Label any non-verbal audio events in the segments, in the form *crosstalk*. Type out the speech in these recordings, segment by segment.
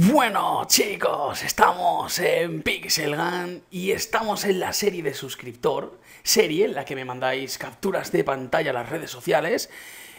Bueno chicos, estamos en Pixel Gun y estamos en la serie de suscriptor, serie en la que me mandáis capturas de pantalla a las redes sociales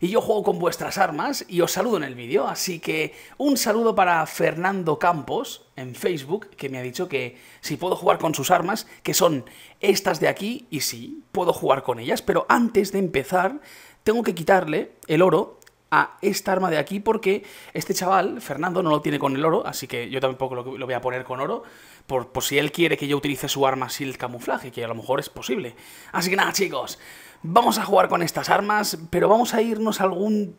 y yo juego con vuestras armas y os saludo en el vídeo, así que un saludo para Fernando Campos en Facebook que me ha dicho que si puedo jugar con sus armas, que son estas de aquí y sí, puedo jugar con ellas, pero antes de empezar tengo que quitarle el oro a esta arma de aquí porque este chaval, Fernando, no lo tiene con el oro, así que yo tampoco lo, voy a poner con oro, por, por si él quiere que yo utilice su arma sin el camuflaje, que a lo mejor es posible. Así que nada, chicos, vamos a jugar con estas armas, pero vamos a irnos a algún,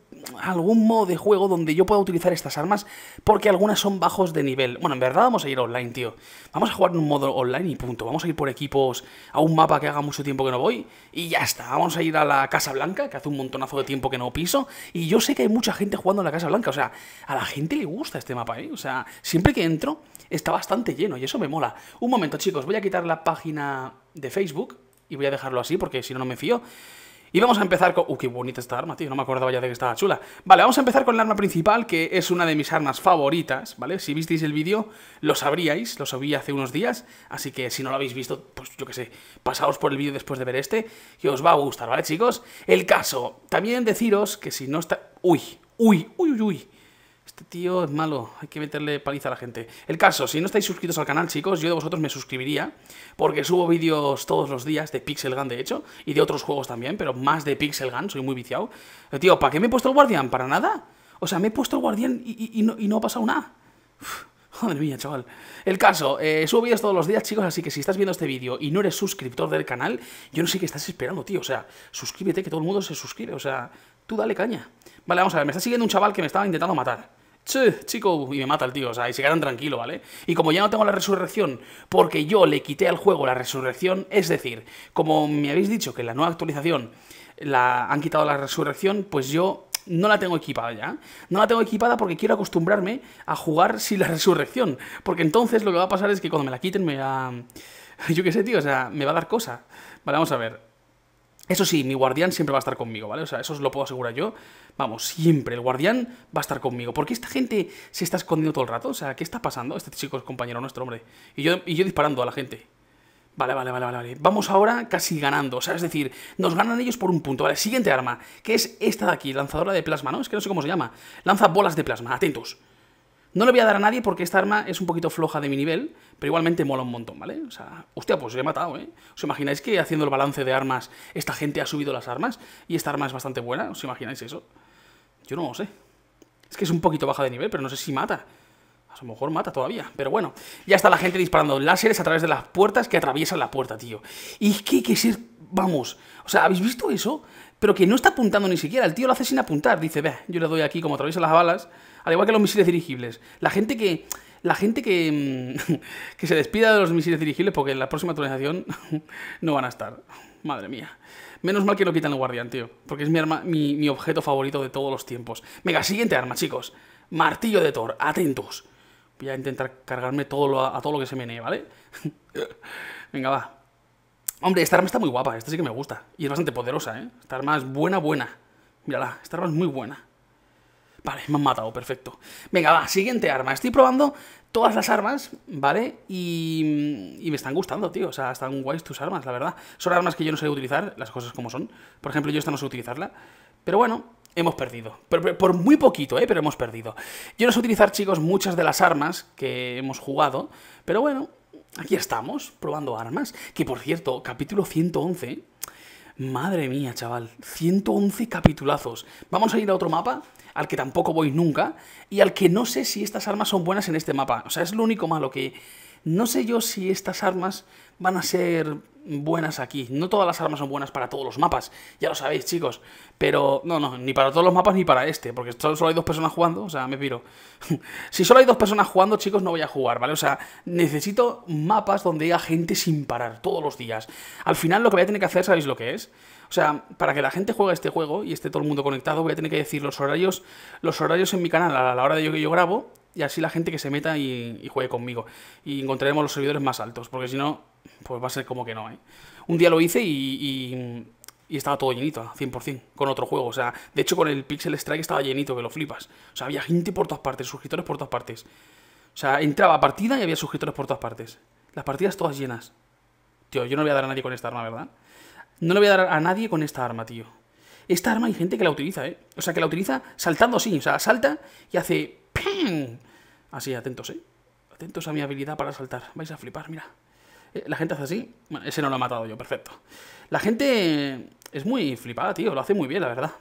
modo de juego donde yo pueda utilizar estas armas, porque algunas son bajos de nivel. Bueno, en verdad vamos a ir online, tío. Vamos a jugar en un modo online y punto. Vamos a ir por equipos a un mapa que haga mucho tiempo que no voy y ya está. Vamos a ir a la Casa Blanca, que hace un montonazo de tiempo que no piso, y yo sé que hay mucha gente jugando en la Casa Blanca. O sea, a la gente le gusta este mapa, ¿eh? O sea, siempre que entro está bastante lleno y eso me mola. Un momento, chicos, voy a quitar la página de Facebook y voy a dejarlo así porque si no, no me fío. Y vamos a empezar con... ¡Uh, qué bonita esta arma, tío! No me acordaba ya de que estaba chula. Vale, vamos a empezar con el arma principal, que es una de mis armas favoritas, ¿vale? Si visteis el vídeo, lo sabríais, lo subí hace unos días, así que si no lo habéis visto, pues yo qué sé, pasaos por el vídeo después de ver este, que os va a gustar, ¿vale, chicos? El caso, también deciros que si no está... ¡Uy! ¡Uy, uy! uy este tío es malo, hay que meterle paliza a la gente. El caso, si no estáis suscritos al canal, chicos, yo de vosotros me suscribiría, porque subo vídeos todos los días de Pixel Gun, de hecho, y de otros juegos también, pero más de Pixel Gun, soy muy viciado. Eh, tío, ¿para qué me he puesto el guardián? ¿Para nada? O sea, me he puesto el guardián y, no, no, ha pasado nada. Joder *laughs* mía, chaval. El caso, eh, subo vídeos todos los días, chicos, así que si estás viendo este vídeo y no eres suscriptor del canal, yo no sé qué estás esperando, tío. O sea, suscríbete, que todo el mundo se suscribe. O sea, tú dale caña. Vale, vamos a ver, me está siguiendo un chaval que me estaba intentando matar chico, y me mata el tío, o sea, y se quedan tranquilos, ¿vale? Y como ya no tengo la resurrección, porque yo le quité al juego la resurrección, es decir, como me habéis dicho que en la nueva actualización la han quitado la resurrección, pues yo no la tengo equipada ya. No la tengo equipada porque quiero acostumbrarme a jugar sin la resurrección, porque entonces lo que va a pasar es que cuando me la quiten me va... *laughs* Yo qué sé, tío, o sea, me va a dar cosa. Vale, vamos a ver. Eso sí, mi guardián siempre va a estar conmigo, ¿vale? O sea, eso os lo puedo asegurar yo. Vamos, siempre el guardián va a estar conmigo. ¿Por qué esta gente se está escondiendo todo el rato? O sea, ¿qué está pasando? Este chico es compañero nuestro, hombre. Y yo, y yo disparando a la gente. Vale, vale, vale, vale. Vamos ahora casi ganando. O sea, es decir, nos ganan ellos por un punto. Vale, siguiente arma, que es esta de aquí, lanzadora de plasma, ¿no? Es que no sé cómo se llama. Lanza bolas de plasma, atentos. No le voy a dar a nadie porque esta arma es un poquito floja de mi nivel, pero igualmente mola un montón, ¿vale? O sea, hostia, pues he matado, ¿eh? ¿Os imagináis que haciendo el balance de armas, esta gente ha subido las armas y esta arma es bastante buena? ¿Os imagináis eso? Yo no lo sé. Es que es un poquito baja de nivel, pero no sé si mata. A lo mejor mata todavía, pero bueno. Ya está la gente disparando láseres a través de las puertas que atraviesan la puerta, tío. Y es que hay ser... Vamos, o sea, ¿habéis visto eso? Pero que no está apuntando ni siquiera. El tío lo hace sin apuntar. Dice, ve, yo le doy aquí como atraviesa las balas al igual que los misiles dirigibles. La gente que. La gente que, mm, *laughs* que se despida de los misiles dirigibles porque en la próxima actualización *laughs* no van a estar. Madre mía. Menos mal que lo quitan el guardián, tío. Porque es mi arma, mi, objeto favorito de todos los tiempos. Venga, siguiente arma, chicos. Martillo de Thor. Atentos. Voy a intentar cargarme todo a todo lo que se menee, ¿vale? *laughs* Venga, va. Hombre, esta arma está muy guapa, esta sí que me gusta. Y es bastante poderosa, ¿eh? Esta arma es buena, buena. Mírala, esta arma es muy buena. Vale, me han matado, perfecto. Venga, va, siguiente arma. Estoy probando todas las armas, ¿vale? Y, me están gustando, tío. O sea, están guays tus armas, la verdad. Son armas que yo no sé utilizar, las cosas como son. Por ejemplo, yo esta no sé utilizarla. Pero bueno, hemos perdido. Por, por muy poquito, ¿eh? Pero hemos perdido. Yo no sé utilizar, chicos, muchas de las armas que hemos jugado. Pero bueno, aquí estamos, probando armas. Que, por cierto, capítulo 111... Madre mía, chaval. 111 capitulazos. Vamos a ir a otro mapa al que tampoco voy nunca, y al que no sé si estas armas son buenas en este mapa. O sea, es lo único malo que no sé yo si estas armas van a ser buenas aquí. No todas las armas son buenas para todos los mapas, ya lo sabéis, chicos. Pero no, no, ni para todos los mapas ni para este, porque solo hay dos personas jugando, o sea, me piro. *laughs* si solo hay dos personas jugando, chicos, no voy a jugar, ¿vale? O sea, necesito mapas donde haya gente sin parar todos los días. Al final lo que voy a tener que hacer, ¿sabéis lo que es? O sea, para que la gente juegue este juego y esté todo el mundo conectado, voy a tener que decir los horarios, los horarios en mi canal a la hora de yo que yo grabo y así la gente que se meta y, juegue conmigo. Y encontraremos los servidores más altos, porque si no, pues va a ser como que no, ¿eh? Un día lo hice y, y, estaba todo llenito, 100%, con otro juego. O sea, de hecho con el Pixel Strike estaba llenito, que lo flipas. O sea, había gente por todas partes, suscriptores por todas partes. O sea, entraba partida y había suscriptores por todas partes. Las partidas todas llenas. Tío, yo no voy a dar a nadie con esta arma, ¿verdad? No le voy a dar a nadie con esta arma, tío. Esta arma hay gente que la utiliza, ¿eh? O sea, que la utiliza saltando así. O sea, salta y hace... ¡Pam! Así, atentos, ¿eh? Atentos a mi habilidad para saltar. Vais a flipar, mira. Eh, la gente hace así. Bueno, ese no lo ha matado yo, perfecto. La gente es muy flipada, tío. Lo hace muy bien, la verdad.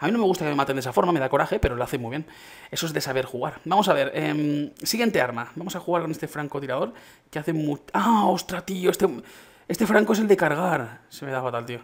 A mí no me gusta que me maten de esa forma, me da coraje, pero lo hace muy bien. Eso es de saber jugar. Vamos a ver, em, siguiente arma. Vamos a jugar con este francotirador que hace mucho... ¡Ah, tío! Este, este franco es el de cargar. Se me da fatal, tío.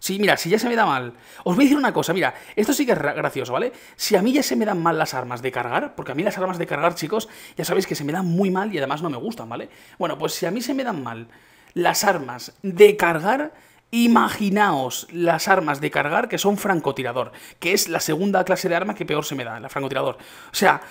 Sí, mira, si ya se me da mal. Os voy a decir una cosa, mira, esto sí que es gracioso, ¿vale? Si a mí ya se me dan mal las armas de cargar, porque a mí las armas de cargar, chicos, ya sabéis que se me dan muy mal y además no me gustan, ¿vale? Bueno, pues si a mí se me dan mal las armas de cargar, Imaginaos las armas de cargar que son francotirador, que es la segunda clase de arma que peor se me da, la francotirador. O sea,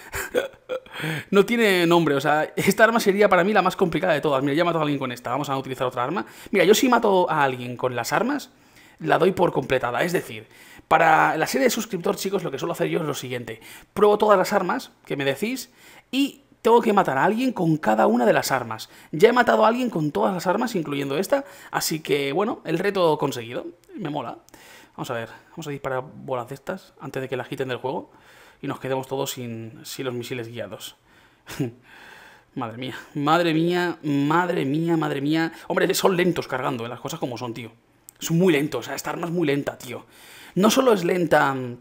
*laughs* no tiene nombre, o sea, esta arma sería para mí la más complicada de todas. Mira, ya mato a alguien con esta, vamos a utilizar otra arma. Mira, yo si mato a alguien con las armas, la doy por completada. Es decir, para la serie de suscriptores, chicos, lo que suelo hacer yo es lo siguiente. Pruebo todas las armas que me decís y tengo que matar a alguien con cada una de las armas. Ya he matado a alguien con todas las armas, incluyendo esta, así que, bueno, el reto conseguido. Me mola. Vamos a ver, vamos a disparar bolas de estas antes de que las quiten del juego y nos quedemos todos sin, sin los misiles guiados. *laughs* madre mía, madre mía, madre mía, madre mía. Hombre, son lentos cargando, ¿eh? las cosas como son, tío. Es muy lento, o sea, esta arma es muy lenta, tío. No solo es lenta mm,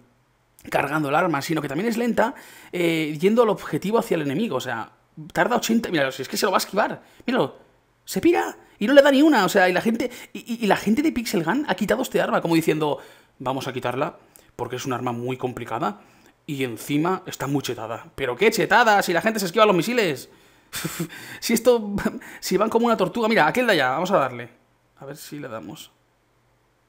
cargando el arma, sino que también es lenta eh, yendo al objetivo hacia el enemigo, o sea, tarda 80... Mira, si es que se lo va a esquivar, míralo, se pira y no le da ni una, o sea, y la gente, y, y la gente de Pixel Gun ha quitado este arma, como diciendo, vamos a quitarla porque es un arma muy complicada y encima está muy chetada. Pero qué chetada, si la gente se esquiva los misiles. *laughs* si esto, *laughs* si van como una tortuga, mira, aquel de allá, vamos a darle. A ver si le damos.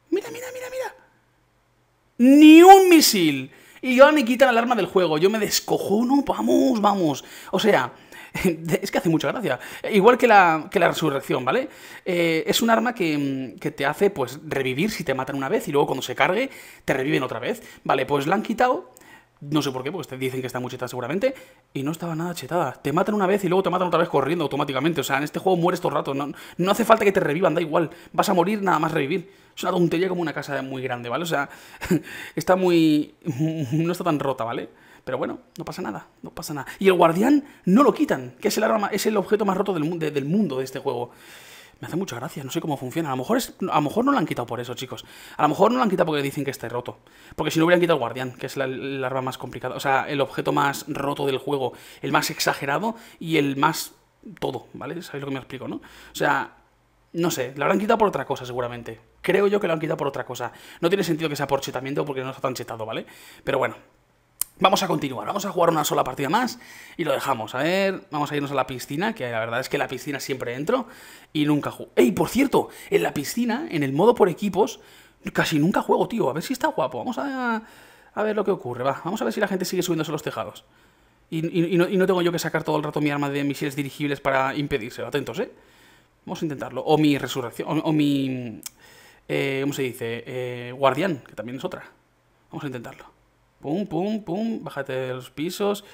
Mira, mira, mira, mira. Ni un misil. Y ahora me quitan el arma del juego. Yo me descojo, no, vamos, vamos. O sea, *laughs* es que hace mucha gracia. Igual que la, que la resurrección, ¿vale? Eh, es un arma mm, que, te hace, pues, revivir si te matan una vez y luego cuando se cargue te reviven otra vez. Vale, pues la han quitado. No sé por qué, pues te dicen que está muy chetada seguramente. Y no estaba nada chetada. Te matan una vez y luego te matan otra vez corriendo automáticamente. O sea, en este juego mueres todo el rato. no hace falta que te revivan, da igual. Vas a morir nada más revivir. Es una tontería como una casa muy grande, ¿vale? O sea, *laughs* está muy... *laughs* no está tan rota, ¿vale? Pero bueno, no pasa nada, no pasa nada. Y el guardián no lo quitan, que es el, arma, es el objeto más roto del, del mundo de este juego. Me hace mucha gracia, no sé cómo funciona. A lo, mejor es, a lo mejor no lo han quitado por eso, chicos. A lo mejor no lo han quitado porque dicen que está roto. Porque si no hubieran quitado el guardián, que es la, el arma más complicada, o sea, el objeto más roto del juego, el más exagerado y el más todo, ¿vale? ¿Sabéis lo que me explico, no? O sea, no sé, la habrán quitado por otra cosa seguramente. Creo yo que lo han quitado por otra cosa. No tiene sentido que sea por chetamiento porque no está tan chetado, ¿vale? Pero bueno, Vamos a continuar, vamos a jugar una sola partida más y lo dejamos. A ver, vamos a irnos a la piscina, que la verdad es que en la piscina siempre entro y nunca juego. ¡Ey, por cierto! En la piscina, en el modo por equipos, casi nunca juego, tío. A ver si está guapo. Vamos a, a ver lo que ocurre, va. Vamos a ver si la gente sigue subiéndose los tejados. Y, no, y no, tengo yo que sacar todo el rato mi arma de misiles dirigibles para impedirse. Atentos, ¿eh? Vamos a intentarlo. O mi resurrección. O, mi. Eh, ¿Cómo se dice? Eh, guardián, que también es otra. Vamos a intentarlo. Pum, pum, pum. Bájate de los pisos.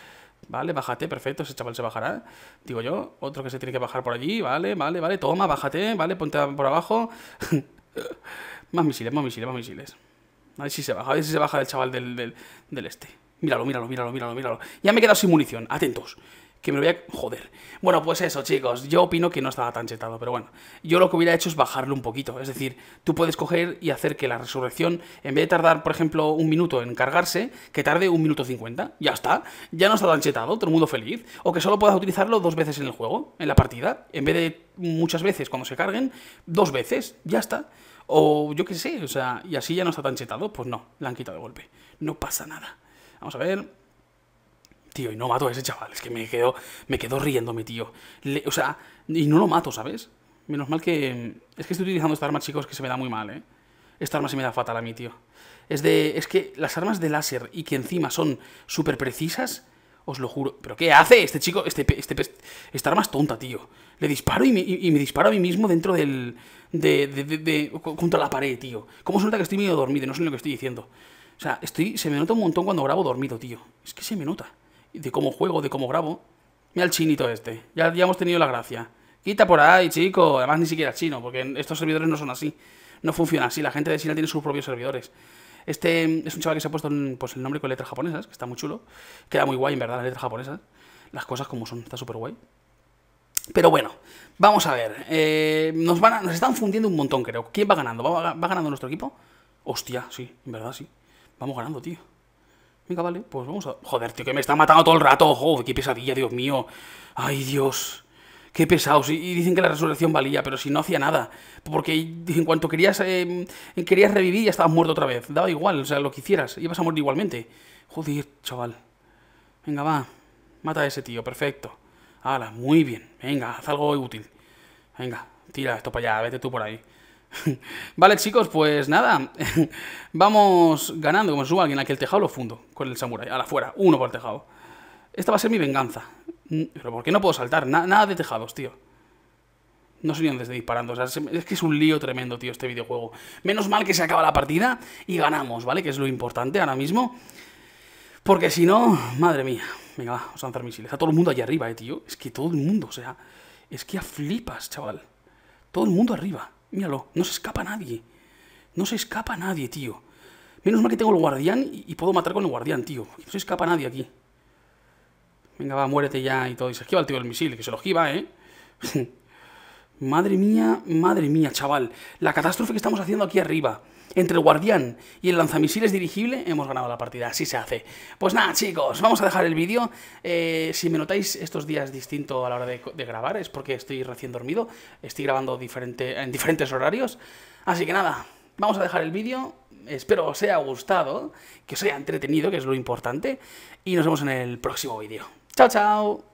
Vale, bájate, perfecto, ese chaval se bajará. Digo yo, otro que se tiene que bajar por allí, vale, vale, vale, toma, bájate, vale, ponte por abajo. *laughs* más misiles, más misiles, más misiles. A ver si se baja, a ver si se baja el chaval del, del, del este. Míralo, míralo, míralo, míralo, míralo. Ya me he quedado sin munición, atentos que me lo voy a... Joder. Bueno, pues eso, chicos. Yo opino que no estaba tan chetado, pero bueno. Yo lo que hubiera hecho es bajarlo un poquito. Es decir, tú puedes coger y hacer que la resurrección, en vez de tardar, por ejemplo, un minuto en cargarse, que tarde un minuto cincuenta. Ya está. Ya no está tan chetado, todo el mundo feliz. O que solo puedas utilizarlo dos veces en el juego, en la partida. En vez de muchas veces cuando se carguen, dos veces. Ya está. O yo qué sé, o sea, y así ya no está tan chetado, pues no, la han quitado de golpe. No pasa nada. Vamos a ver tío, y no mato a ese chaval, es que me quedo, me quedo riéndome, tío. o sea, y no lo mato, ¿sabes? Menos mal que... Es que estoy utilizando esta arma, chicos, que se me da muy mal, ¿eh? Esta arma se me da fatal a mí, tío. Es de... Es que las armas de láser y que encima son súper precisas, os lo juro. ¿Pero qué hace este chico? Este, este, esta arma es tonta, tío. Le disparo y me, y me disparo a mí mismo dentro del... De, de, de, contra la pared, tío. ¿Cómo suelta que estoy medio dormido? No sé lo que estoy diciendo. O sea, estoy, se me nota un montón cuando grabo dormido, tío. Es que se me nota de cómo juego, de cómo grabo. Mira el chinito este. Ya, hemos tenido la gracia. Quita por ahí, chico. Además, ni siquiera chino, porque estos servidores no son así. No funciona así. La gente de China tiene sus propios servidores. Este es un chaval que se ha puesto pues, el nombre con letras japonesas, que está muy chulo. Queda muy guay, en verdad, las letras japonesas. Las cosas como son, está súper guay. Pero bueno, vamos a ver. Eh, nos, van nos están fundiendo un montón, creo. ¿Quién va ganando? va ganando nuestro equipo? Hostia, sí, en verdad sí. Vamos ganando, tío. Venga, vale, pues vamos a... Joder, tío, que me está matando todo el rato. Joder, qué pesadilla, Dios mío. Ay, Dios. Qué pesados. Y dicen que la resurrección valía, pero si no hacía nada. Porque en cuanto querías, em, querías revivir, ya estabas muerto otra vez. Daba igual, o sea, lo que hicieras. Ibas a morir igualmente. Joder, chaval. Venga, va. Mata a ese tío, perfecto. Hala, muy bien. Venga, haz algo útil. Venga, tira esto para allá, vete tú por ahí. *laughs* Vale, chicos, pues nada. *laughs* Vamos ganando. Como suba alguien aquí el tejado, lo fundo con el samurai. A la fuera, uno por el tejado. Esta va a ser mi venganza. Mm, pero ¿por qué no puedo saltar? nada de tejados, tío. No sé ni dónde estoy disparando. es que es un lío tremendo, tío, este videojuego. Menos mal que se acaba la partida y ganamos, ¿vale? Que es lo importante ahora mismo. Porque si no, madre mía. Venga, va, vamos a lanzar misiles. Está todo el mundo allá arriba, eh, tío. Es que todo el mundo, o sea... Es que flipas, chaval. Todo el mundo arriba. Míralo, no se escapa nadie. No se escapa nadie, tío. Menos mal que tengo el guardián y, puedo matar con el guardián, tío. No se escapa nadie aquí. Venga, va, muérete ya y todo. Y se esquiva el tío del misil, que se lo esquiva, ¿eh? *laughs* madre mía, madre mía, chaval. La catástrofe que estamos haciendo aquí arriba entre el guardián y el lanzamisiles dirigible, hemos ganado la partida, así se hace. Pues nada, chicos, vamos a dejar el vídeo. Eh, si me notáis estos días distinto a la hora de, grabar, es porque estoy recién dormido, estoy grabando diferente, en diferentes horarios. Así que nada, vamos a dejar el vídeo. Espero os haya gustado, que os haya entretenido, que es lo importante. Y nos vemos en el próximo vídeo. ¡Chao, chao!